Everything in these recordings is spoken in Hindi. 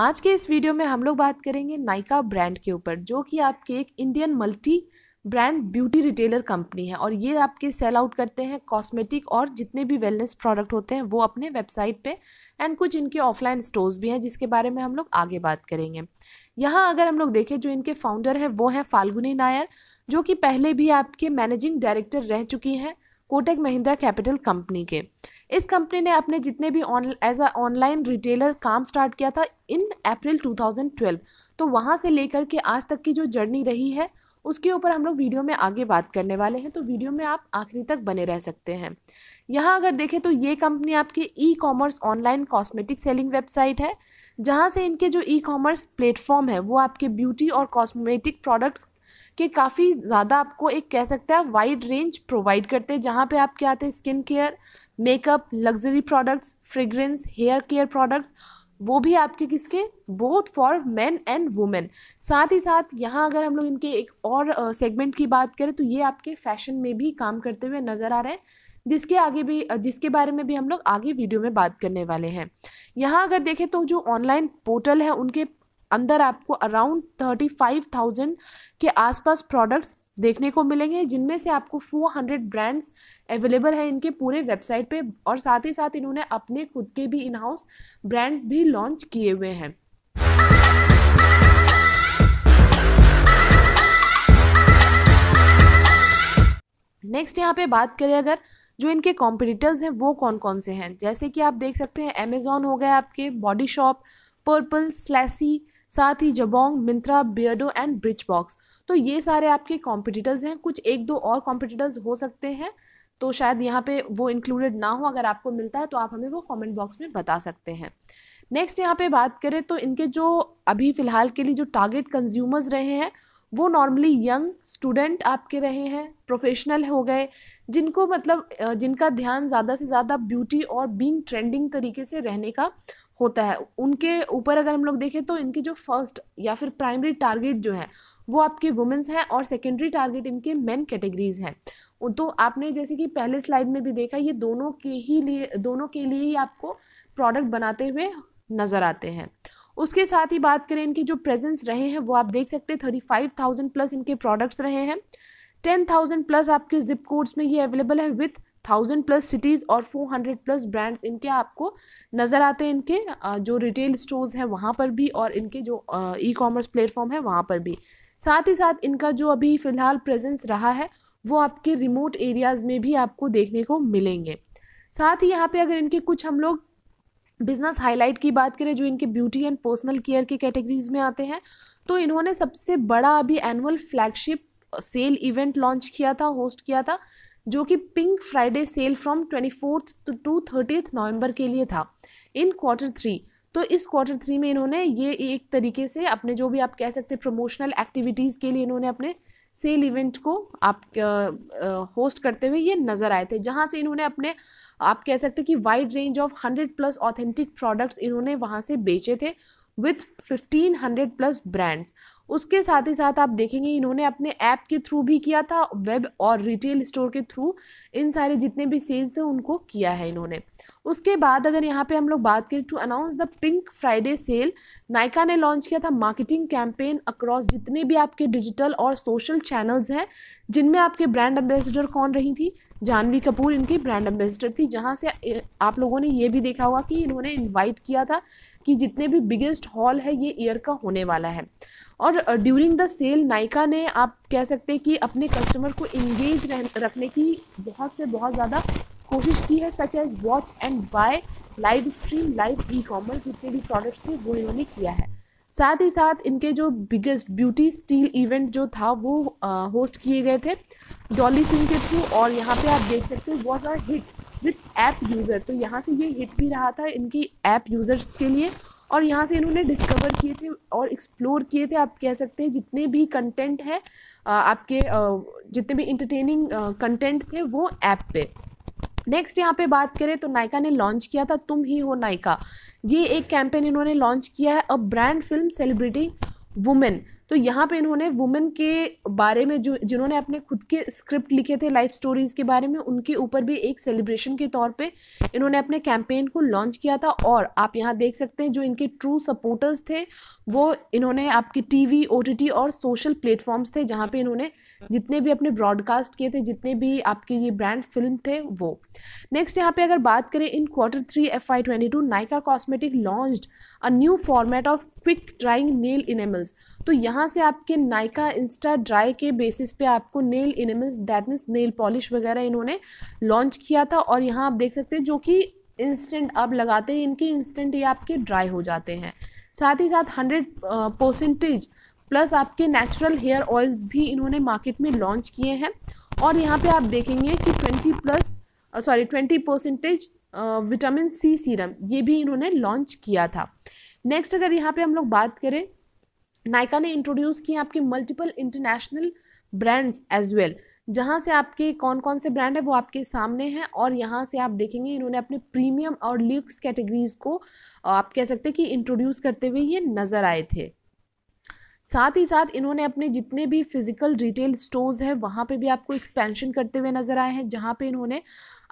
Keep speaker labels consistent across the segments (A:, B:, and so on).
A: आज के इस वीडियो में हम लोग बात करेंगे नाइका ब्रांड के ऊपर जो कि आपके एक Indian multi brand beauty retailer company है और ये आपके सेल आउट करते हैं कॉस्मेटिक और जितने भी वेलनेस प्रोडक्ट होते हैं वो अपने वेबसाइट पे एंड कुछ इनके ऑफलाइन स्टोर्स भी हैं जिसके बारे में हम लोग आगे बात करेंगे यहाँ अगर हम लोग देखें जो इनके फाउंडर हैं वो हैं फाल्गुनी नायर जो कि पहले भी आपके मैनेजिंग डायरेक्टर रह चुकी हैं कोटक महिंद्रा कैपिटल कंपनी के इस कंपनी ने अपने जितने भी एज अ ऑनलाइन रिटेलर काम स्टार्ट किया था इन अप्रैल 2012 तो वहाँ से लेकर के आज तक की जो जर्नी रही है उसके ऊपर हम लोग वीडियो में आगे बात करने वाले हैं तो वीडियो में आप आखिरी तक बने रह सकते हैं यहाँ अगर देखें तो ये कंपनी आपकी e commerce online cosmetic selling website है जहाँ से इनके जो ई कॉमर्स प्लेटफॉर्म है वो आपके ब्यूटी और कॉस्मेटिक प्रोडक्ट्स के काफ़ी ज़्यादा आपको एक कह सकते हैं वाइड रेंज प्रोवाइड करते हैं जहाँ पे आपके आते हैं skin care makeup luxury products fragrance hair care products वो भी आपके किसके both for man and women साथ ही साथ यहाँ अगर हम लोग इनके एक और सेगमेंट की बात करें तो ये आपके फैशन में भी काम करते हुए नज़र आ रहे हैं जिसके आगे भी जिसके बारे में भी हम लोग आगे वीडियो में बात करने वाले हैं यहाँ अगर देखें तो जो ऑनलाइन पोर्टल है उनके अंदर आपको अराउंड थर्टी फाइव थाउजेंड के आसपास प्रोडक्ट्स देखने को मिलेंगे जिनमें से आपको 400 ब्रांड्स अवेलेबल है इनके पूरे वेबसाइट पे और साथ ही साथ इन्होंने अपने खुद के भी इन हाउस ब्रांड भी लॉन्च किए हुए हैं नेक्स्ट यहाँ पे बात करें अगर जो इनके कॉम्पिटिटर्स हैं वो कौन कौन से हैं जैसे कि आप देख सकते हैं अमेजोन हो गए आपके बॉडी शॉप पर्पल स्लैसी साथ ही Jabong Myntra Beardo and bridge box तो ये सारे आपके कॉम्पिटिटर्स हैं कुछ एक दो और कॉम्पिटिटर्स हो सकते हैं तो शायद यहाँ पे वो इंक्लूडेड ना हो अगर आपको मिलता है तो आप हमें वो कमेंट बॉक्स में बता सकते हैं नेक्स्ट यहाँ पे बात करें तो इनके जो अभी फ़िलहाल के लिए जो टारगेट कंज्यूमर्स रहे हैं वो नॉर्मली यंग स्टूडेंट आपके रहे हैं प्रोफेशनल हो गए जिनको मतलब जिनका ध्यान ज़्यादा से ज़्यादा ब्यूटी और बींग ट्रेंडिंग तरीके से रहने का होता है उनके ऊपर अगर हम लोग देखें तो इनके जो फर्स्ट या फिर प्राइमरी टारगेट जो है वो आपके वुमेंस हैं और सेकेंडरी टारगेट इनके मेन कैटेगरीज हैं तो आपने जैसे कि पहले स्लाइड में भी देखा ये दोनों के ही लिए दोनों के लिए ही आपको प्रोडक्ट बनाते हुए नज़र आते हैं उसके साथ ही बात करें इनके जो प्रेजेंस रहे हैं वो आप देख सकते हैं थर्टी फाइव थाउजेंड प्लस इनके प्रोडक्ट्स रहे हैं टेन थाउजेंड प्लस आपके जिप कोड्स में ये अवेलेबल है विथ थाउजेंड प्लस सिटीज़ और फोर हंड्रेड प्लस ब्रांड्स इनके आपको नज़र आते हैं इनके जो रिटेल स्टोर्स हैं वहाँ पर भी और इनके जो ई कॉमर्स प्लेटफॉर्म है वहाँ पर भी साथ ही साथ इनका जो अभी फ़िलहाल प्रेजेंस रहा है वो आपके रिमोट एरियाज़ में भी आपको देखने को मिलेंगे साथ ही यहाँ पे अगर इनके कुछ हम लोग बिजनेस हाईलाइट की बात करें जो इनके ब्यूटी एंड पर्सनल केयर के कैटेगरीज में आते हैं तो इन्होंने सबसे बड़ा अभी annual flagship sale event launch किया था होस्ट किया था जो कि pink Friday sale from twenty fourth to thirtieth November के लिए था इन क्वार्टर थ्री तो इस क्वार्टर थ्री में इन्होंने ये एक तरीके से अपने जो भी आप कह सकते हैं प्रमोशनल एक्टिविटीज़ के लिए इन्होंने अपने सेल इवेंट को आप होस्ट करते हुए ये नज़र आए थे जहाँ से इन्होंने अपने आप कह सकते हैं कि wide range of hundred plus authentic products इन्होंने वहाँ से बेचे थे विथ 1500 प्लस ब्रांड्स उसके साथ ही साथ आप देखेंगे इन्होंने अपने ऐप के थ्रू भी किया था वेब और रिटेल स्टोर के थ्रू इन सारे जितने भी सेल्स थे उनको किया है इन्होंने उसके बाद अगर यहाँ पे हम लोग बात करें to announce the pink Friday sale Nykaa ने लॉन्च किया था मार्केटिंग कैंपेन अक्रॉस जितने भी आपके डिजिटल और सोशल चैनल्स हैं जिनमें आपके ब्रांड एम्बेसडर कौन रही थी जानवी कपूर इनकी ब्रांड एम्बेसडर थी जहाँ से आप लोगों ने ये भी देखा होगा कि इन्होंने इन्वाइट किया था कि जितने भी बिगेस्ट हॉल है ये ईयर का होने वाला है और ड्यूरिंग द सेल नाइका ने आप कह सकते हैं कि अपने कस्टमर को इंगेज रखने की बहुत से बहुत ज़्यादा कोशिश की है such as watch and buy live stream live e commerce जितने भी प्रोडक्ट्स थे वो इन्होंने किया है साथ ही साथ इनके जो बिगेस्ट ब्यूटी स्टील इवेंट जो था वो होस्ट किए गए थे डॉली सिंह के थ्रू और यहाँ पे आप देख सकते हैं what are hit app user तो यहाँ से ये हिट भी रहा था इनकी ऐप यूज़र्स के लिए और यहाँ से इन्होंने डिस्कवर किए थे और एक्सप्लोर किए थे आप कह सकते हैं जितने भी कंटेंट है आपके जितने भी इंटरटेनिंग कंटेंट थे वो ऐप पे नेक्स्ट यहाँ पे बात करें तो नायका ने लॉन्च किया था तुम ही हो नायका ये एक कैंपेन इन्होंने लॉन्च किया है a brand film celebrity women तो यहाँ पे इन्होंने वुमेन के बारे में जो जिन्होंने अपने खुद के स्क्रिप्ट लिखे थे लाइफ स्टोरीज़ के बारे में उनके ऊपर भी एक सेलिब्रेशन के तौर पे इन्होंने अपने कैंपेन को लॉन्च किया था और आप यहाँ देख सकते हैं जो इनके ट्रू सपोर्टर्स थे वो इन्होंने आपके टीवी ओटीटी और सोशल प्लेटफॉर्म्स थे जहाँ पर इन्होंने जितने भी अपने ब्रॉडकास्ट किए थे जितने भी आपके ये ब्रांड फिल्म थे वो नेक्स्ट यहाँ पर अगर बात करें in quarter three F Y twenty two Nykaa cosmetic launch a new format of quick drying nail enamels तो यहाँ से आपके नाइका इंस्टा ड्राई के बेसिस पे आपको nail enamels that means nail polish वगैरह इन्होंने लॉन्च किया था और यहाँ आप देख सकते हैं जो कि इंस्टेंट आप लगाते हैं इनके इंस्टेंट ये आपके ड्राई हो जाते हैं साथ ही साथ हंड्रेड परसेंटेज प्लस आपके नेचुरल हेयर ऑयल्स भी इन्होंने मार्केट में लॉन्च किए हैं और यहाँ पे आप देखेंगे कि twenty plus sorry twenty percentage vitamin C serum ये भी इन्होंने लॉन्च किया था नेक्स्ट अगर यहाँ पे हम लोग बात करें नायका ने इंट्रोड्यूस किए आपके multiple international brands as well जहाँ से आपके कौन कौन से ब्रांड है वो आपके सामने हैं और यहाँ से आप देखेंगे इन्होंने अपने प्रीमियम और ल्यूक्स कैटेगरीज को आप कह सकते हैं कि इंट्रोड्यूस करते हुए ये नज़र आए थे साथ ही साथ इन्होंने अपने जितने भी फिजिकल रिटेल स्टोर्स हैं वहाँ पे भी आपको एक्सपेंशन करते हुए नज़र आए हैं जहाँ पे इन्होंने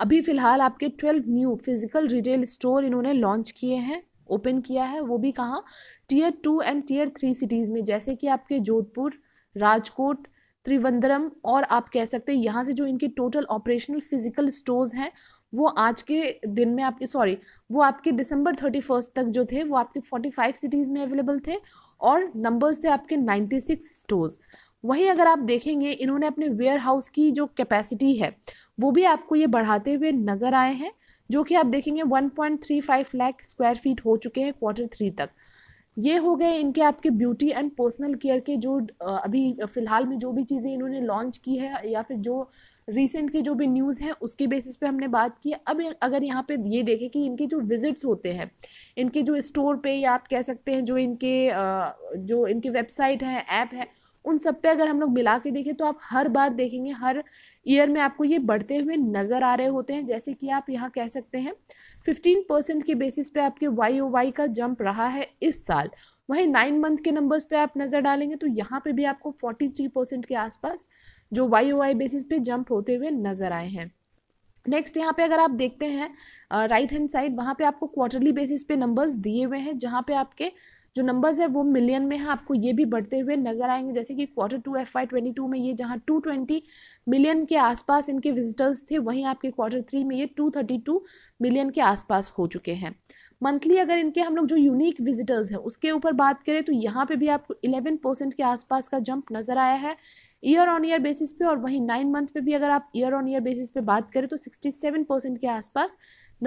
A: अभी फ़िलहाल आपके twelve new physical retail store इन्होंने लॉन्च किए हैं ओपन किया है वो भी कहाँ tier two and tier three cities में जैसे कि आपके जोधपुर राजकोट त्रिवंद्रम और आप कह सकते हैं यहाँ से जो इनके टोटल ऑपरेशनल फिजिकल स्टोर्स हैं वो आज के दिन में आपके सॉरी वो आपके दिसंबर थर्टी फर्स्ट तक जो थे वो आपके फोर्टी फाइव सिटीज़ में अवेलेबल थे और नंबर्स थे आपके नाइन्टी सिक्स स्टोर्स वहीं अगर आप देखेंगे इन्होंने अपने वेयर हाउस की जो कैपेसिटी है वो भी आपको ये बढ़ाते हुए नज़र आए हैं जो कि आप देखेंगे 1.35 लाख स्क्वायर फीट हो चुके हैं क्वार्टर थ्री तक ये हो गए इनके आपके ब्यूटी एंड पर्सनल केयर के जो अभी फ़िलहाल में जो भी चीज़ें इन्होंने लॉन्च की है या फिर जो रिसेंट के जो भी न्यूज़ हैं उसके बेसिस पे हमने बात की अब अगर यहाँ पे ये देखें कि इनके जो विजिट्स होते हैं इनके जो स्टोर पे या आप कह सकते हैं जो इनके जो इनकी वेबसाइट है ऐप है उन सब पे अगर हम लोग मिला के देखें तो आप हर बार देखेंगे हर ईयर में आपको ये बढ़ते हुए नज़र आ रहे होते हैं जैसे कि आप यहाँ कह सकते हैं फिफ्टीन परसेंट के बेसिस पे आपके वाई ओ वाई का जंप रहा है इस साल वहीं नाइन मंथ के नंबर्स पे आप नज़र डालेंगे तो यहाँ पे भी आपको फोर्टी थ्री परसेंट के आसपास जो वाई ओ वाई बेसिस पे जंप होते हुए नज़र आए हैं नेक्स्ट यहाँ पे अगर आप देखते हैं राइट हैंड साइड वहाँ पे आपको क्वार्टरली बेसिस पे नंबर्स दिए हुए हैं जहाँ पे आपके जो नंबर्स है वो मिलियन में है आपको ये भी बढ़ते हुए नजर आएंगे जैसे कि quarter two F Y twenty two में ये जहाँ टू ट्वेंटी मिलियन के आसपास इनके विजिटर्स थे वहीं आपके क्वार्टर थ्री में ये टू थर्टी टू मिलियन के आसपास हो चुके हैं मंथली अगर इनके हम लोग जो यूनिक विजिटर्स हैं उसके ऊपर बात करें तो यहाँ पे भी आपको इलेवन परसेंट के आसपास का जंप नज़र आया है ईयर ऑन ईयर बेसिस पे और वहीं नाइन मंथ पे भी अगर आप ईयर ऑन ईयर बेसिस पे बात करें तो सिक्सटी सेवन परसेंट के आसपास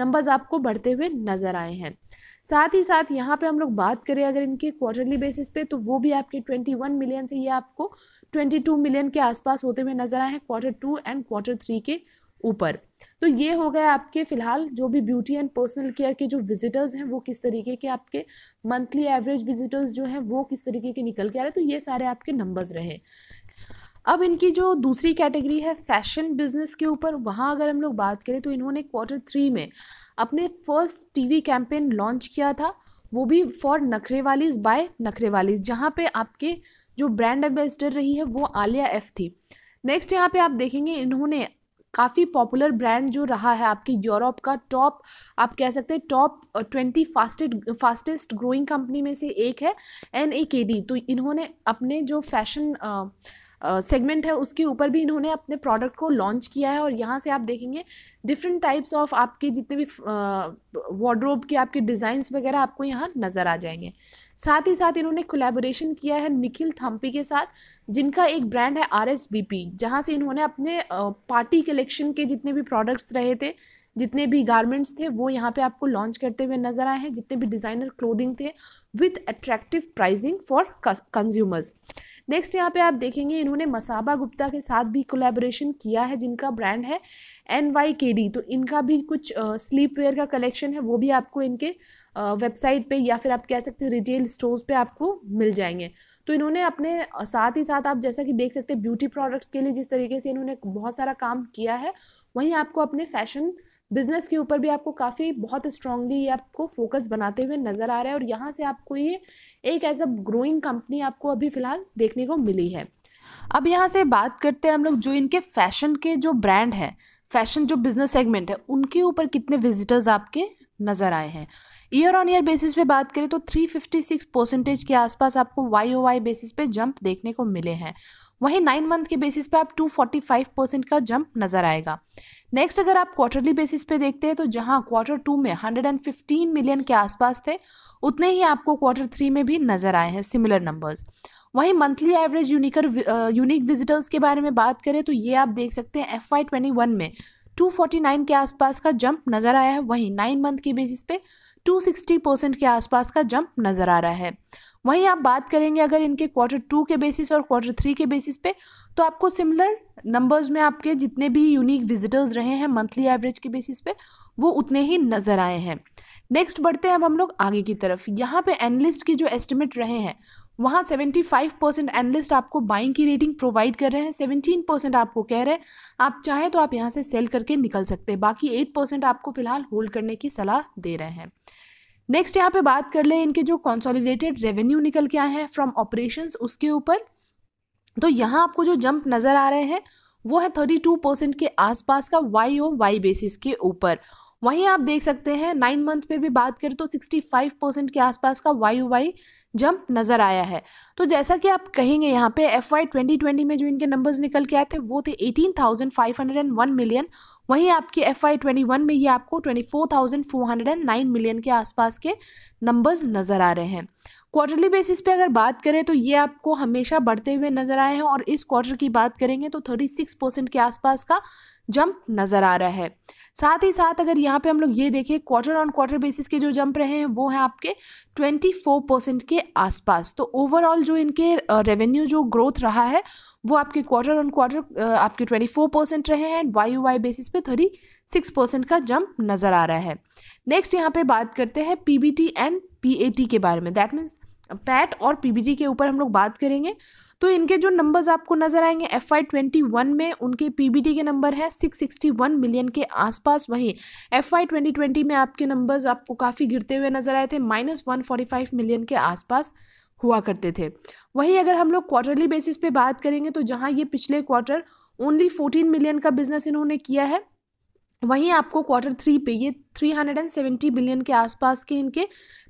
A: नंबर्स आपको बढ़ते हुए नज़र आए हैं साथ ही साथ यहाँ पे हम लोग बात करें अगर इनके क्वार्टरली बेसिस पे तो वो भी आपके 21 मिलियन से ये आपको 22 मिलियन के आसपास होते हुए नजर आए हैं quarter two and quarter three के ऊपर तो ये हो गए आपके फिलहाल जो भी ब्यूटी एंड पर्सनल केयर के जो विजिटर्स हैं वो किस तरीके के आपके मंथली एवरेज विजिटर्स जो हैं वो किस तरीके के निकल के आ रहे हैं तो ये सारे आपके नंबर्स रहे अब इनकी जो दूसरी कैटेगरी है फैशन बिजनेस के ऊपर वहाँ अगर हम लोग बात करें तो इन्होंने क्वार्टर थ्री में अपने फर्स्ट टीवी कैंपेन लॉन्च किया था वो भी फॉर नखरेवालीज बाय नखरेवालीज जहाँ पे आपके जो ब्रांड एम्बेसडर रही है वो आलिया एफ थी नेक्स्ट यहाँ पे आप देखेंगे इन्होंने काफ़ी पॉपुलर ब्रांड जो रहा है आपके यूरोप का टॉप आप कह सकते हैं top twenty fasted fastest growing company में से एक है एन ए के डी तो इन्होंने अपने जो फैशन सेगमेंट है उसके ऊपर भी इन्होंने अपने प्रोडक्ट को लॉन्च किया है और यहाँ से आप देखेंगे डिफरेंट टाइप्स ऑफ आपके जितने भी वार्ड्रोब के आपके डिज़ाइंस वगैरह आपको यहाँ नज़र आ जाएंगे साथ ही साथ इन्होंने कोलेबोरेशन किया है निखिल थम्पी के साथ जिनका एक ब्रांड है आर एस वी पी जहाँ से इन्होंने अपने पार्टी कलेक्शन के जितने भी प्रोडक्ट्स रहे थे जितने भी गारमेंट्स थे वो यहाँ पे आपको लॉन्च करते हुए नजर आए हैं जितने भी डिज़ाइनर क्लोथिंग थे with attractive pricing for consumers next यहाँ पे आप देखेंगे इन्होंने मसाबा गुप्ता के साथ भी कोलेबोरेशन किया है जिनका ब्रांड है एन वाई के डी तो इनका भी कुछ स्लीप वेयर का कलेक्शन है वो भी आपको इनके वेबसाइट पे या फिर आप कह सकते हैं रिटेल स्टोर्स पे आपको मिल जाएंगे तो इन्होंने अपने साथ ही साथ आप जैसा कि देख सकते हैं ब्यूटी प्रोडक्ट्स के लिए जिस तरीके से इन्होंने बहुत सारा काम किया है वहीं आपको अपने फैशन बिजनेस के ऊपर भी आपको काफ़ी बहुत स्ट्रांगली ये आपको फोकस बनाते हुए नज़र आ रहा है और यहाँ से आपको ये एक एज अ ग्रोइंग कंपनी आपको अभी फ़िलहाल देखने को मिली है अब यहाँ से बात करते हैं हम लोग जो इनके फैशन के जो ब्रांड है फैशन जो बिजनेस सेगमेंट है उनके ऊपर कितने विजिटर्स आपके नज़र आए हैं ईयर ऑन ईयर बेसिस पे बात करें तो 356 परसेंटेज के आसपास आपको वाई ओ वाई बेसिस पे जंप देखने को मिले हैं वहीं नाइन मंथ के बेसिस पे आप 245 परसेंट का जंप नज़र आएगा नेक्स्ट अगर आप क्वार्टरली बेसिस पे देखते हैं तो जहां क्वार्टर टू में 115 मिलियन के आसपास थे उतने ही आपको क्वार्टर थ्री में भी नज़र आए हैं सिमिलर नंबर्स वहीं मंथली एवरेज यूनिकर यूनिक विजिटर्स के बारे में बात करें तो ये आप देख सकते हैं एफ आई ट्वेंटी वन में टू फोर्टी नाइन के आसपास का जंप नज़र आया है वहीं नाइन मंथ के बेसिस पे टू सिक्सटी परसेंट के आसपास का जंप नज़र आ रहा है वहीं आप बात करेंगे अगर इनके क्वार्टर टू के बेसिस और क्वार्टर थ्री के बेसिस पे तो आपको सिमिलर नंबर्स में आपके जितने भी यूनिक विजिटर्स रहे हैं मंथली एवरेज के बेसिस पे वो उतने ही नज़र आए हैं नेक्स्ट बढ़ते हैं अब हम लोग आगे की तरफ यहाँ पे एनलिस्ट के जो एस्टिमेट रहे हैं वहाँ 75 परसेंट एनलिस्ट आपको बाइंग की रेटिंग प्रोवाइड कर रहे हैं 17 परसेंट आपको कह रहे हैं आप चाहें तो आप यहाँ से सेल करके निकल सकते हैं बाकी 8 परसेंट आपको फिलहाल होल्ड करने की सलाह दे रहे हैं नेक्स्ट यहाँ पे बात कर लें इनके जो कॉन्सोलिडेटेड रेवेन्यू निकल के आए हैं फ्रॉम ऑपरेशंस उसके ऊपर तो यहाँ आपको जो जंप नज़र आ रहे हैं वो है थर्टी टू परसेंट के आसपास का वाई ओ वाई बेसिस के ऊपर वहीं आप देख सकते हैं नाइन मंथ पे भी बात करें तो सिक्सटी फाइव परसेंट के आसपास का वाई ओ वाई जंप नज़र आया है तो जैसा कि आप कहेंगे यहाँ पे एफ वाई ट्वेंटी ट्वेंटी में जो इनके नंबर्स निकल के आए थे वो थे eighteen thousand five hundred and one million वहीं आपके एफ आई ट्वेंटी वन में ये आपको twenty four thousand four hundred and nine million के आसपास के नंबर्स नज़र आ रहे हैं क्वार्टरली बेसिस पे अगर बात करें तो ये आपको हमेशा बढ़ते हुए नज़र आए हैं और इस क्वार्टर की बात करेंगे तो 36 परसेंट के आसपास का जंप नज़र आ रहा है साथ ही साथ अगर यहाँ पे हम लोग ये देखें क्वार्टर ऑन क्वार्टर बेसिस के जो जंप रहे हैं वो हैं आपके 24 परसेंट के आसपास तो ओवरऑल जो इनके रेवेन्यू जो ग्रोथ रहा है वो आपके क्वार्टर ऑन क्वार्टर आपके 24 परसेंट रहे हैं एंड वाई वाई बेसिस पे 36 परसेंट का जंप नज़र आ रहा है नेक्स्ट यहाँ पे बात करते हैं पीबीटी एंड पी के बारे में दैट मीन्स पैट और पी के ऊपर हम लोग बात करेंगे तो इनके जो नंबर्स आपको नज़र आएंगे एफ आई ट्वेंटी वन में उनके टी के नंबर है सिक्स सिक्सटी वन मिलियन के आसपास वहीं एफ आई ट्वेंटी ट्वेंटी में आपके नंबर्स आपको काफ़ी गिरते हुए नज़र आए थे minus one forty five million के आसपास हुआ करते थे वहीं अगर हम लोग क्वार्टरली बेसिस पे बात करेंगे तो जहाँ ये पिछले क्वार्टर ओनली फोर्टीन मिलियन का बिजनेस इन्होंने किया है वहीं आपको क्वार्टर थ्री पे ये 370 बिलियन के आसपास के इनके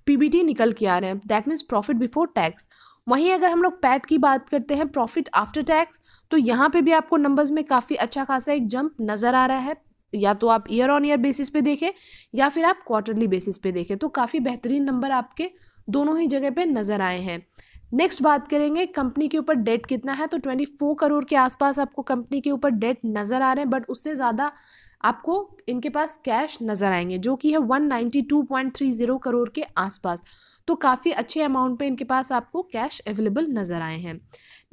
A: पीबीटी निकल के आ रहे हैं that means profit before tax वहीं अगर हम लोग पैट की बात करते हैं प्रॉफिट आफ्टर टैक्स तो यहाँ पे भी आपको नंबर्स में काफ़ी अच्छा खासा एक जंप नज़र आ रहा है या तो आप ईयर ऑन ईयर बेसिस पे देखें या फिर आप क्वार्टरली बेसिस पे देखें तो काफ़ी बेहतरीन नंबर आपके दोनों ही जगह पे नज़र आए हैं नेक्स्ट बात करेंगे कंपनी के ऊपर डेट कितना है तो ट्वेंटी फोर करोड़ के आसपास आपको कंपनी के ऊपर डेट नज़र आ रहे हैं बट उससे ज़्यादा आपको इनके पास कैश नज़र आएंगे जो कि है 192.30 करोड़ के आसपास तो काफ़ी अच्छे अमाउंट पे इनके पास आपको कैश अवेलेबल नज़र आए हैं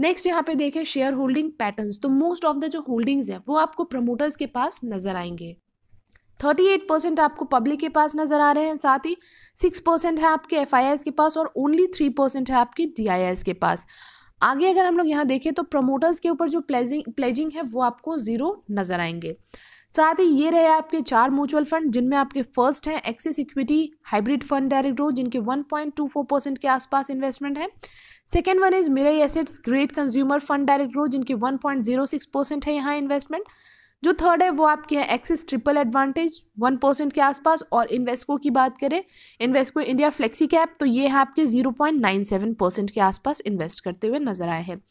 A: नेक्स्ट यहाँ पे देखें शेयर होल्डिंग पैटर्न्स तो मोस्ट ऑफ द जो होल्डिंग्स हैं वो आपको प्रमोटर्स के पास नज़र आएंगे थर्टी एट परसेंट आपको पब्लिक के पास नज़र आ रहे हैं साथ ही सिक्स परसेंट है आपके एफ के पास और ओनली थ्री परसेंट है आपके डी के पास आगे अगर हम लोग यहाँ देखें तो प्रमोटर्स के ऊपर जो प्लेजिंग प्लेजिंग है वो आपको ज़ीरो नज़र आएंगे साथ ही ये रहे आपके चार म्यूचुअल फंड जिनमें आपके फर्स्ट हैं Axis equity hybrid fund direct रो जिनके 1.24 परसेंट के आसपास इन्वेस्टमेंट है second one is Mirae assets great consumer fund direct रो जिनके 1.06 परसेंट है यहाँ इन्वेस्टमेंट जो थर्ड है वो आपके हैं Axis triple advantage one percent के आसपास और इन्वेस्को की बात करें इन्वेस्को इंडिया फ्लेक्सी कैप तो ये है आपके zero point nine seven percent के आसपास इन्वेस्ट करते हुए नजर आए हैं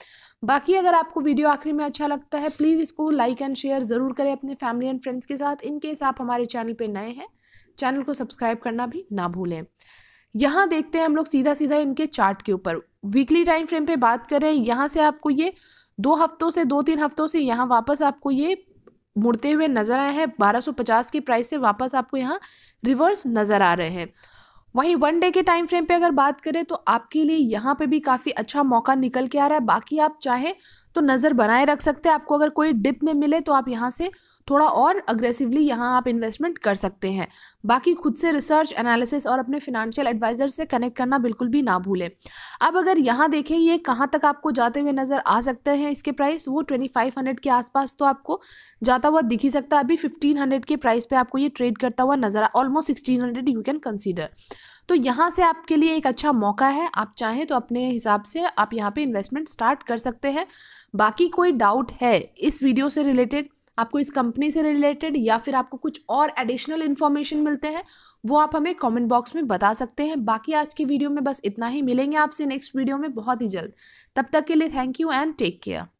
A: बाकी अगर आपको वीडियो आखिरी में अच्छा लगता है प्लीज़ इसको लाइक एंड शेयर ज़रूर करें अपने फैमिली एंड फ्रेंड्स के साथ इन केस आप हमारे चैनल पर नए हैं चैनल को सब्सक्राइब करना भी ना भूलें यहाँ देखते हैं हम लोग सीधा सीधा इनके चार्ट के ऊपर वीकली टाइम फ्रेम पे बात करें यहाँ से आपको ये दो हफ्तों से दो तीन हफ्तों से यहाँ वापस आपको ये मुड़ते हुए नज़र आए हैं 1250 के प्राइस से वापस आपको यहाँ रिवर्स नज़र आ रहे हैं वहीं वन डे के टाइम फ्रेम पे अगर बात करें तो आपके लिए यहाँ पे भी काफ़ी अच्छा मौका निकल के आ रहा है बाकी आप चाहें तो नज़र बनाए रख सकते हैं आपको अगर कोई डिप में मिले तो आप यहाँ से थोड़ा और अग्रेसिवली यहाँ आप इन्वेस्टमेंट कर सकते हैं बाकी खुद से रिसर्च एनालिसिस और अपने फिनेंशियल एडवाइज़र से कनेक्ट करना बिल्कुल भी ना भूलें अब अगर यहाँ देखें ये कहाँ तक आपको जाते हुए नज़र आ सकते हैं इसके प्राइस वो ट्वेंटी फाइव हंड्रेड के आसपास तो आपको जाता हुआ दिख ही सकता है अभी फिफ्टीन हंड्रेड के प्राइस पर आपको ये ट्रेड करता हुआ नज़र आ almost sixteen hundred you can consider तो यहाँ से आपके लिए एक अच्छा मौका है आप चाहें तो अपने हिसाब से आप यहाँ पे इन्वेस्टमेंट स्टार्ट कर सकते हैं बाकी कोई डाउट है इस वीडियो से रिलेटेड आपको इस कंपनी से रिलेटेड या फिर आपको कुछ और एडिशनल इन्फॉर्मेशन मिलते हैं वो आप हमें कमेंट बॉक्स में बता सकते हैं बाकी आज की वीडियो में बस इतना ही मिलेंगे आपसे नेक्स्ट वीडियो में बहुत ही जल्द तब तक के लिए thank you and take care